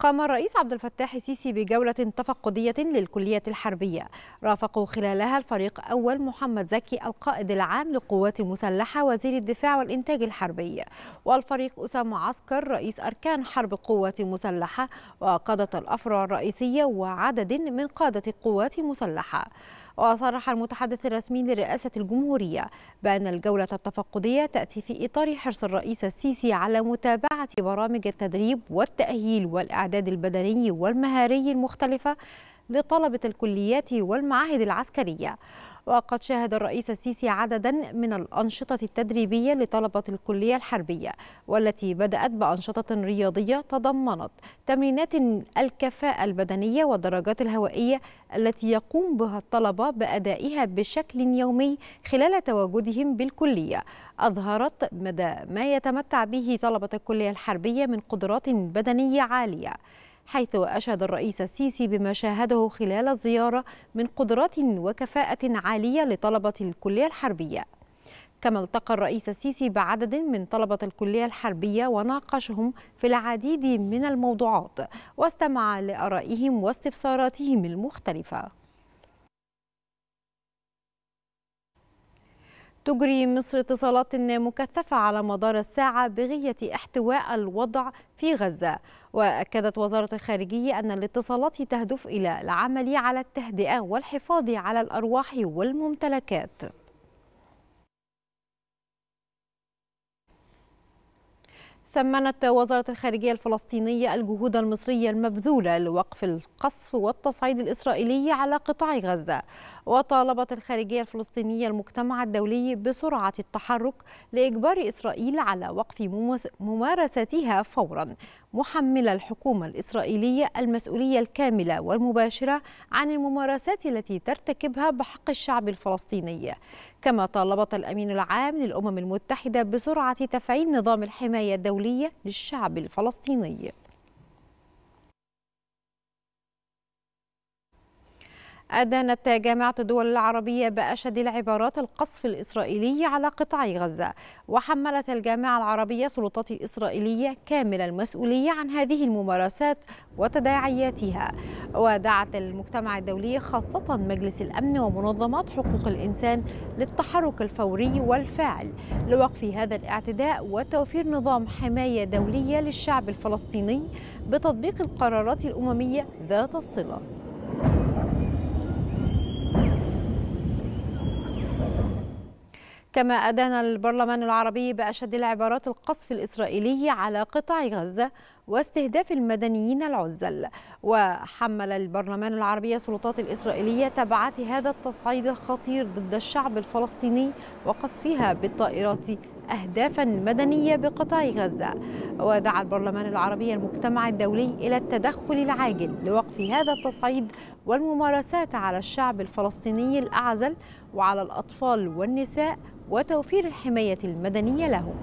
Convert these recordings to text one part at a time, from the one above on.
قام الرئيس عبد الفتاح السيسي بجولة تفقدية للكلية الحربية رافقوا خلالها الفريق أول محمد زكي القائد العام للقوات المسلحة وزير الدفاع والإنتاج الحربي والفريق أسامة عسكر رئيس أركان حرب القوات المسلحة وقادة الأفرع الرئيسية وعدد من قادة القوات المسلحة وصرح المتحدث الرسمي لرئاسة الجمهورية بأن الجولة التفقدية تأتي في إطار حرص الرئيس السيسي على متابعة برامج التدريب والتأهيل والإعداد البدني والمهاري المختلفة لطلبة الكليات والمعاهد العسكرية وقد شهد الرئيس السيسي عددا من الأنشطة التدريبية لطلبة الكلية الحربية والتي بدأت بأنشطة رياضية تضمنت تمرينات الكفاءة البدنية والدرجات الهوائية التي يقوم بها الطلبة بأدائها بشكل يومي خلال تواجدهم بالكلية أظهرت مدى ما يتمتع به طلبة الكلية الحربية من قدرات بدنية عالية حيث أشهد الرئيس السيسي بما شاهده خلال الزيارة من قدرات وكفاءة عالية لطلبة الكلية الحربية كما التقى الرئيس السيسي بعدد من طلبة الكلية الحربية وناقشهم في العديد من الموضوعات واستمع لآرائهم واستفساراتهم المختلفة تجري مصر اتصالات مكثفة على مدار الساعة بغية احتواء الوضع في غزة وأكدت وزارة الخارجية أن الاتصالات تهدف إلى العمل على التهدئة والحفاظ على الأرواح والممتلكات ثمنت وزارة الخارجية الفلسطينية الجهود المصرية المبذولة لوقف القصف والتصعيد الإسرائيلي على قطاع غزة وطالبت الخارجية الفلسطينية المجتمع الدولي بسرعة التحرك لإجبار إسرائيل على وقف ممارستها فورا محملة الحكومة الإسرائيلية المسؤولية الكاملة والمباشرة عن الممارسات التي ترتكبها بحق الشعب الفلسطيني كما طالبت الأمين العام للأمم المتحدة بسرعة تفعيل نظام الحماية الدولية للشعب الفلسطيني أدانت جامعة الدول العربية بأشد العبارات القصف الإسرائيلي على قطاع غزة وحملت الجامعة العربية سلطات الإسرائيلية كامل المسؤولية عن هذه الممارسات وتداعياتها ودعت المجتمع الدولي خاصة مجلس الأمن ومنظمات حقوق الإنسان للتحرك الفوري والفاعل لوقف هذا الاعتداء وتوفير نظام حماية دولية للشعب الفلسطيني بتطبيق القرارات الأممية ذات الصلة كما أدان البرلمان العربي بأشد العبارات القصف الإسرائيلي على قطاع غزة واستهداف المدنيين العزل وحمل البرلمان العربي السلطات الإسرائيلية تبعات هذا التصعيد الخطير ضد الشعب الفلسطيني وقصفها بالطائرات أهدافا مدنية بقطاع غزة ودعا البرلمان العربي المجتمع الدولي إلى التدخل العاجل لوقف هذا التصعيد والممارسات على الشعب الفلسطيني الأعزل وعلى الأطفال والنساء وتوفير الحماية المدنية لهم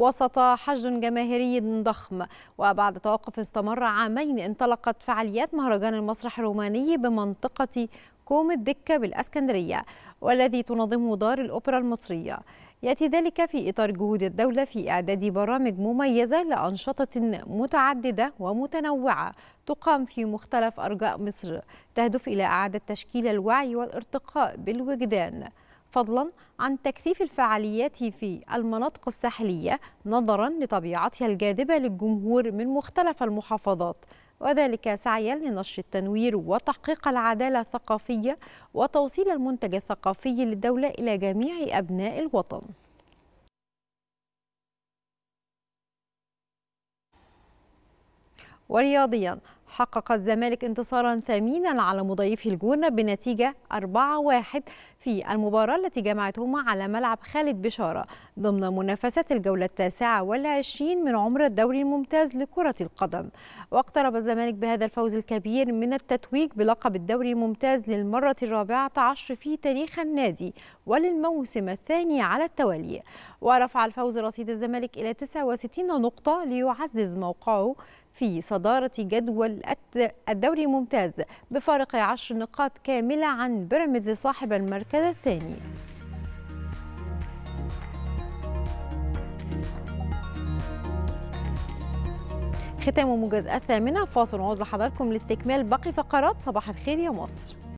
وسط حشد جماهيري ضخم وبعد توقف استمر عامين انطلقت فعاليات مهرجان المسرح الروماني بمنطقة كوم الدكة بالأسكندرية والذي تنظمه دار الأوبرا المصرية يأتي ذلك في إطار جهود الدولة في إعداد برامج مميزة لأنشطة متعددة ومتنوعة تقام في مختلف أرجاء مصر تهدف إلى إعادة تشكيل الوعي والارتقاء بالوجدان فضلا عن تكثيف الفعاليات في المناطق الساحلية نظرا لطبيعتها الجاذبة للجمهور من مختلف المحافظات وذلك سعيا لنشر التنوير وتحقيق العدالة الثقافية وتوصيل المنتج الثقافي للدولة إلى جميع أبناء الوطن ورياضيا حقق الزمالك انتصارا ثمينا على مضيفه الجونة بنتيجة 4-1 في المباراة التي جمعتهما على ملعب خالد بشارة ضمن منافسة الجولة التاسعة والعشرين من عمر الدوري الممتاز لكرة القدم واقترب الزمالك بهذا الفوز الكبير من التتويج بلقب الدوري الممتاز للمرة الرابعة عشر في تاريخ النادي وللموسم الثاني على التوالي ورفع الفوز رصيد الزمالك إلى 69 نقطة ليعزز موقعه في صدارة جدول الدوري ممتاز بفارق عشر نقاط كاملة عن بيراميدز صاحب المركز الثاني ختام موجز الثامنة فاصل نعود لحضركم لاستكمال باقي فقرات صباح الخير يا مصر